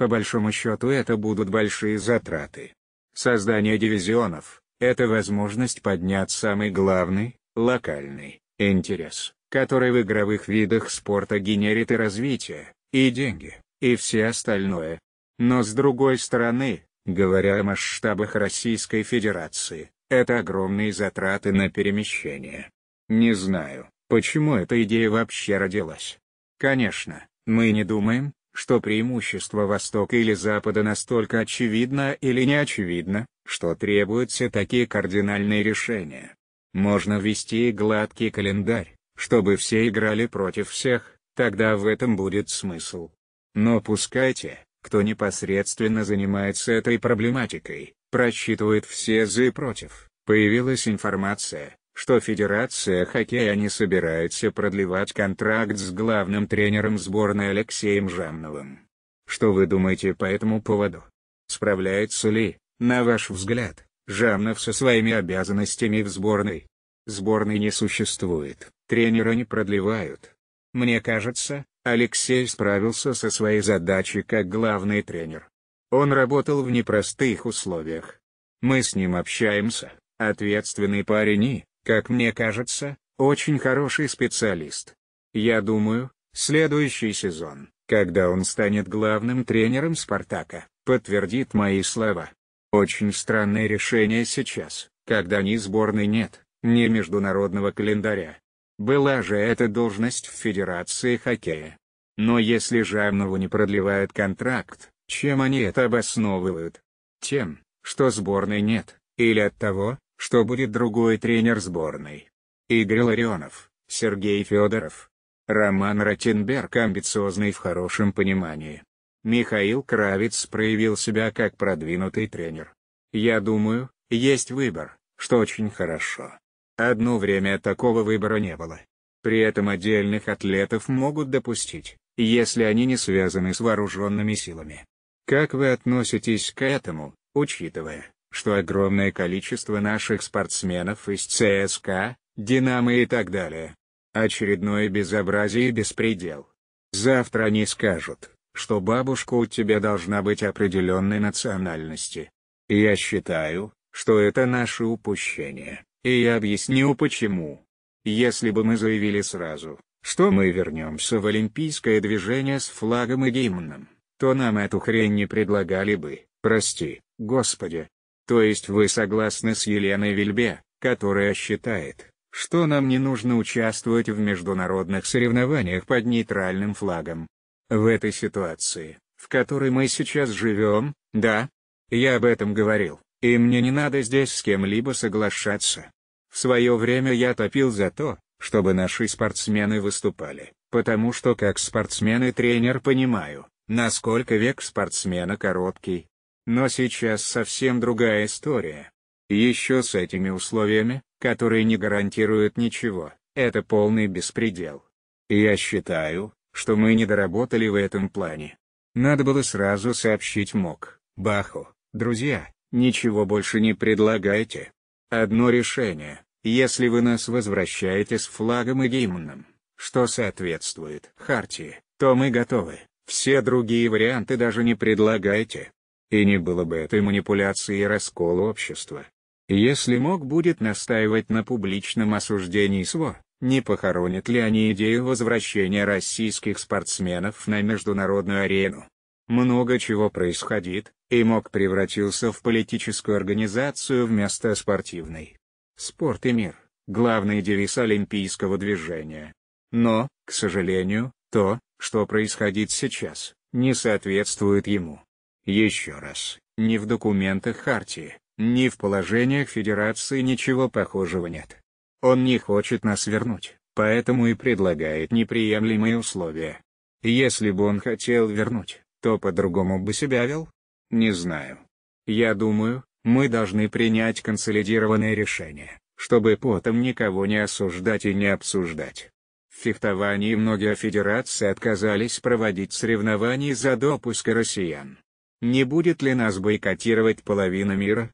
По большому счету это будут большие затраты. Создание дивизионов – это возможность поднять самый главный, локальный, интерес, который в игровых видах спорта генерит и развитие, и деньги, и все остальное. Но с другой стороны, говоря о масштабах Российской Федерации, это огромные затраты на перемещение. Не знаю, почему эта идея вообще родилась. Конечно, мы не думаем, что преимущество Востока или Запада настолько очевидно или не очевидно, что требуются такие кардинальные решения. Можно вести гладкий календарь, чтобы все играли против всех, тогда в этом будет смысл. Но пускайте, кто непосредственно занимается этой проблематикой, просчитывает все «за» и «против». Появилась информация, что Федерация хоккея не собирается продлевать контракт с главным тренером сборной Алексеем Жамновым. Что вы думаете по этому поводу? Справляется ли, на ваш взгляд, Жамнов со своими обязанностями в сборной? Сборной не существует, тренера не продлевают. Мне кажется, Алексей справился со своей задачей как главный тренер. Он работал в непростых условиях. Мы с ним общаемся, ответственный парень и, как мне кажется, очень хороший специалист. Я думаю, следующий сезон, когда он станет главным тренером «Спартака», подтвердит мои слова. Очень странное решение сейчас, когда ни сборной нет, ни международного календаря. Была же эта должность в Федерации хоккея. Но если Жамнову не продлевает контракт, чем они это обосновывают? Тем, что сборной нет, или от того, что будет другой тренер сборной. Игорь Ларионов, Сергей Федоров. Роман Ротенберг амбициозный в хорошем понимании. Михаил Кравец проявил себя как продвинутый тренер. Я думаю, есть выбор, что очень хорошо. Одно время такого выбора не было. При этом отдельных атлетов могут допустить, если они не связаны с вооруженными силами. Как вы относитесь к этому, учитывая, что огромное количество наших спортсменов из ЦСКА, Динамо и так далее. Очередное безобразие и беспредел. Завтра они скажут, что бабушка у тебя должна быть определенной национальности. Я считаю, что это наше упущение, и я объясню почему. Если бы мы заявили сразу, что мы вернемся в олимпийское движение с флагом и гимном, то нам эту хрень не предлагали бы, прости, господи. То есть вы согласны с Еленой Вильбе, которая считает, что нам не нужно участвовать в международных соревнованиях под нейтральным флагом. В этой ситуации, в которой мы сейчас живем, да, я об этом говорил, и мне не надо здесь с кем-либо соглашаться. В свое время я топил за то, чтобы наши спортсмены выступали, потому что как спортсмен и тренер понимаю, насколько век спортсмена короткий, но сейчас совсем другая история. Еще с этими условиями, которые не гарантируют ничего, это полный беспредел. Я считаю, что мы не доработали в этом плане. Надо было сразу сообщить МОК, Баху, друзья, ничего больше не предлагайте. Одно решение, если вы нас возвращаете с флагом и гимном, что соответствует Хартии, то мы готовы, все другие варианты даже не предлагайте. И не было бы этой манипуляции и раскола общества. Если МОК будет настаивать на публичном осуждении СВО, не похоронят ли они идею возвращения российских спортсменов на международную арену? Много чего происходит, и МОК превратился в политическую организацию вместо спортивной. Спорт и мир – главный девиз олимпийского движения. Но, к сожалению, то, что происходит сейчас, не соответствует ему. Еще раз, ни в документах Хартии, ни в положениях Федерации ничего похожего нет. Он не хочет нас вернуть, поэтому и предлагает неприемлемые условия. Если бы он хотел вернуть, то по-другому бы себя вел? Не знаю. Я думаю, мы должны принять консолидированное решение, чтобы потом никого не осуждать и не обсуждать. В фехтовании многие федерации отказались проводить соревнования за допуск россиян. Не будет ли нас бойкотировать половина мира?